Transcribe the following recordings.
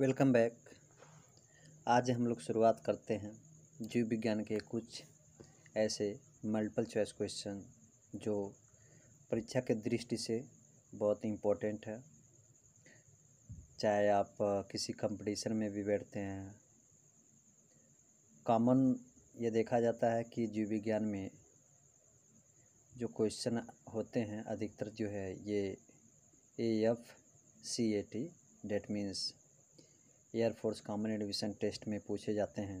welcome back आज हम लोग शुरुआत करते हैं जीव विज्ञान के कुछ ऐसे मल्टीपल चॉइस क्वेश्चन जो परीक्षा के दृष्टि से बहुत इम्पोर्टेंट है चाहे आप किसी कंपटीशन में भी बैठते हैं कॉमन ये देखा जाता है कि जीव विज्ञान में जो क्वेश्चन होते हैं अधिकतर जो है ये A F C A T date means air force common admission test में पूछे जाते हैं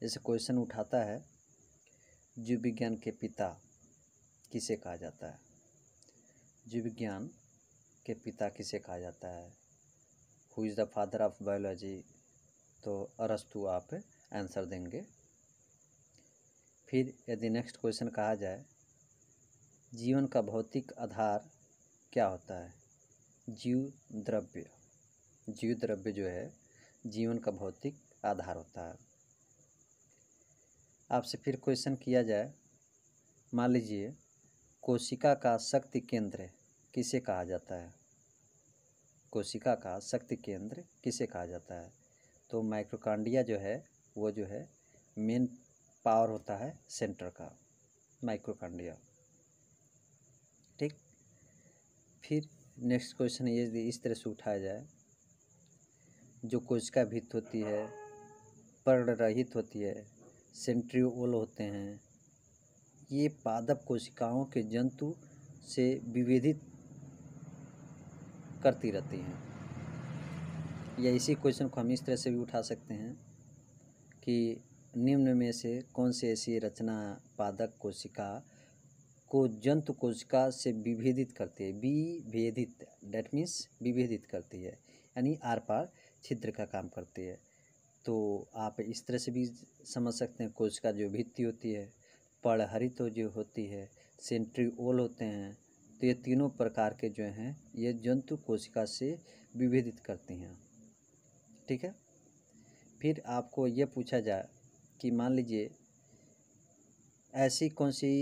जैसे क्वेश्चन उठाता है जीव विज्ञान के पिता किसे कहा जाता है जीव विज्ञान के पिता किसे कहा जाता है who is the father of biology तो अरस्तु आप आंसर देंगे फिर यदि नेक्स्ट क्वेश्चन कहा जाए जीवन का भौतिक आधार क्या होता है जीव द्रव्य जीव द्रव्य जो है जीवन का भौतिक आधार होता है आपसे फिर क्वेश्चन किया जाए मान लीजिए कोशिका का शक्ति केंद्र किसे कहा जाता है कोशिका का शक्ति केंद्र किसे कहा जाता है तो माइक्रोकांडिया जो है वो जो है मेन पावर होता है सेंटर का माइक्रोकांडिया ठीक फिर नेक्स्ट क्वेश्चन ये इस तरह से उठाया जाए जो कोशिका भित्त होती है पर्ण रहित होती है सेंट्रियोल होते हैं ये पादप कोशिकाओं के जंतु से विभेदित करती रहती हैं या इसी क्वेश्चन को हम इस तरह से भी उठा सकते हैं कि निम्न में से कौन सी ऐसी रचना पादक कोशिका को जंतु कोशिका से विभेदित करती है विभेदित डैट मीन्स विभेदित करती है यानी आर पार छिद्र का काम करती है तो आप इस तरह से भी समझ सकते हैं कोश का जो भित्ति होती है पड़हरित तो जो होती है ओल होते हैं तो ये तीनों प्रकार के जो हैं ये जंतु कोशिका से विभेदित करती हैं ठीक है फिर आपको ये पूछा जाए कि मान लीजिए ऐसी कौन सी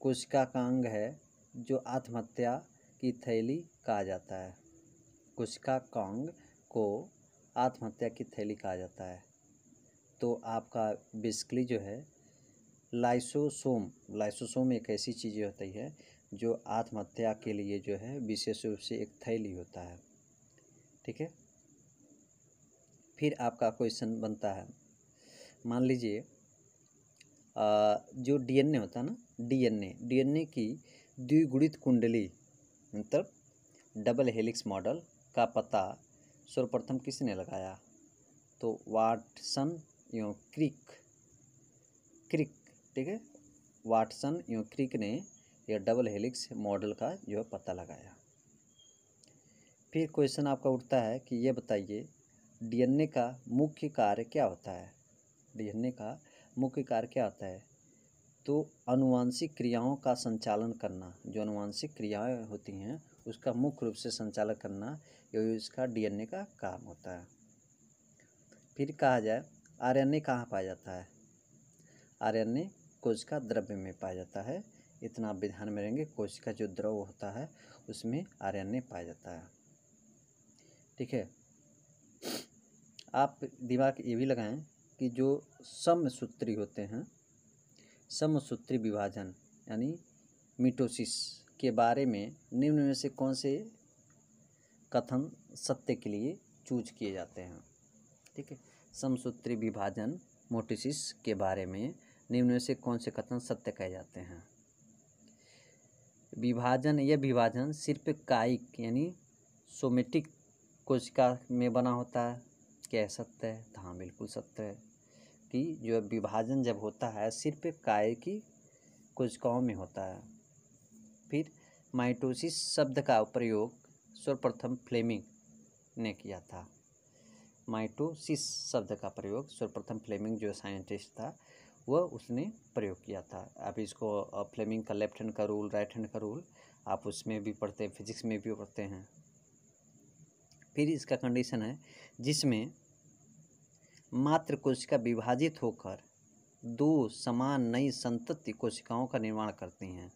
कोशिका का अंग है जो आत्महत्या की थैली कहा जाता है कोशिका कांग को आत्महत्या की थैली कहा जाता है तो आपका बेसिकली जो है लाइसोसोम लाइसोसोम एक ऐसी चीज़ होती है जो आत्महत्या के लिए जो है विशेष रूप से एक थैली होता है ठीक है फिर आपका क्वेश्चन बनता है मान लीजिए जो डीएनए होता है ना डीएनए डीएनए की द्विगुणित कुंडली मतलब डबल हेलिक्स मॉडल का पता सर्वप्रथम किसने लगाया तो वाटसन यो क्रिक क्रिक ठीक है वाटसन यो क्रिक ने यह डबल हेलिक्स मॉडल का जो है पता लगाया फिर क्वेश्चन आपका उठता है कि ये बताइए डीएनए का मुख्य कार्य क्या होता है डीएनए का मुख्य कार्य क्या होता है तो अनुवांशिक क्रियाओं का संचालन करना जो अनुवांशिक क्रियाएं होती हैं उसका मुख्य रूप से संचालक करना यही उसका डीएनए का काम होता है फिर कहा जाए आरएनए कहाँ पाया जाता है आरएनए कोशिका द्रव्य में पाया जाता है इतना आप ध्यान में रहेंगे कोशिका जो द्रव होता है उसमें आरएनए पाया जाता है ठीक है आप दिमाग ये भी लगाएं कि जो समसूत्री होते हैं समसूत्री विभाजन यानी मिटोसिस के बारे में निम्न में से कौन से कथन सत्य के लिए चूज किए जाते हैं ठीक है समसूत्री विभाजन मोटिसिस के बारे में निम्न में से कौन से कथन सत्य कहे जाते हैं विभाजन यह विभाजन सिर्फ कायिक यानी सोमेटिक कोशिका में बना होता है क्या सत्य है तो हाँ बिल्कुल सत्य है कि जो विभाजन जब होता है सिर्फ काय की कोशिकाओं में होता है फिर माइटोसिस शब्द का प्रयोग सर्वप्रथम फ्लेमिंग ने किया था माइटोसिस शब्द का प्रयोग सर्वप्रथम फ्लेमिंग जो साइंटिस्ट था वह उसने प्रयोग किया था अब इसको फ्लेमिंग का लेफ्ट हैंड का रूल राइट हैंड का रूल आप उसमें भी पढ़ते हैं फिजिक्स में भी पढ़ते हैं फिर इसका कंडीशन है जिसमें मात्र कोशिका विभाजित होकर दो समान नई संतति कोशिकाओं का निर्माण करती हैं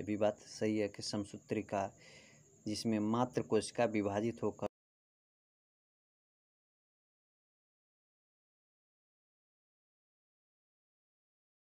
ये भी बात सही है कि समसूत्रिका जिसमें मात्र कोशिका विभाजित होकर